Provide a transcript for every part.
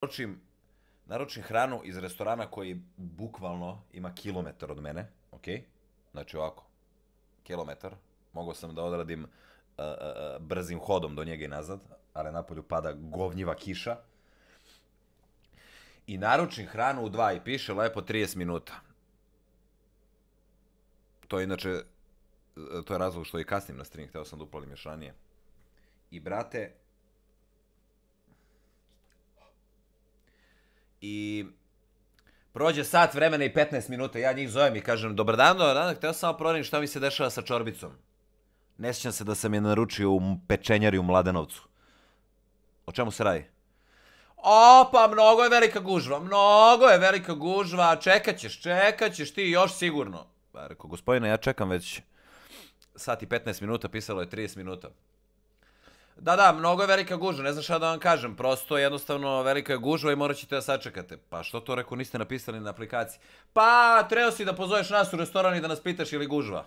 naručim, naručim hranu iz restorana koji bukvalno ima kilometar od mene, ok? Znači ovako, kilometar, mogao sam da odradim e, e, e, brzim hodom do njega i nazad, ali napolju pada govnjiva kiša. I naručim hranu u dva i piše lepo 30 minuta. To je inače, to je razlog što i kasnim na stream, htio sam da upalim još ranije. I brate, I prođe sat vremena i 15 minuta, ja njih zovem i kažem dobar dan, dobar dan, htio sam samo provjerim što mi se dešava sa čorbicom. Ne sjećam se da sam je naručio u pečenjari u Mladenovcu. O čemu se radi? O, pa mnogo je velika gužva, mnogo je velika gužva, čekat ćeš, čekat ćeš ti još sigurno. Pa rekao, gospodine, ja čekam već sat i 15 minuta, pisalo je 30 minuta. Da, da, mnogo je velika gužva, ne znam šta da vam kažem, prosto jednostavno velika je gužva i morat ćete da sačekate. Pa što to reko niste napisali na aplikaciji? Pa, treba si da pozoveš nas u restoran i da nas pitaš ili gužva.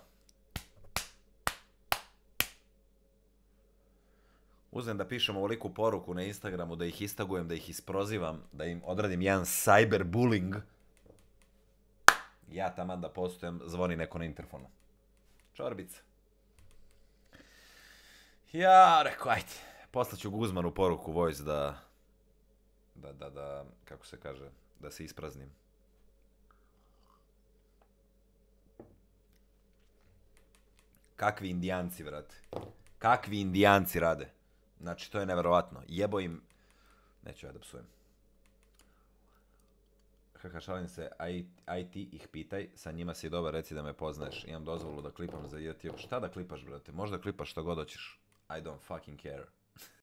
Uzem da pišem ovoliku poruku na Instagramu, da ih istagujem, da ih isprozivam, da im odradim jedan cyberbullying. Ja tamo da postojem, zvoni neko na interfonu. Čorbica. Ja, reko, ajde. Poslaću Guzmanu poruku Voice da... Da, da, da, kako se kaže, da se ispraznim. Kakvi indijanci, vrate. Kakvi indijanci rade. Znači, to je nevjerojatno. Jebo im... Neću ja da psujem. Haha, šalim se, aj ti ih pitaj, sa njima si dobar, reci da me poznaješ. Imam dozvolu da klipam za YouTube. Šta da klipaš, brate? Možda klipaš što god hoćeš. I don't fucking care.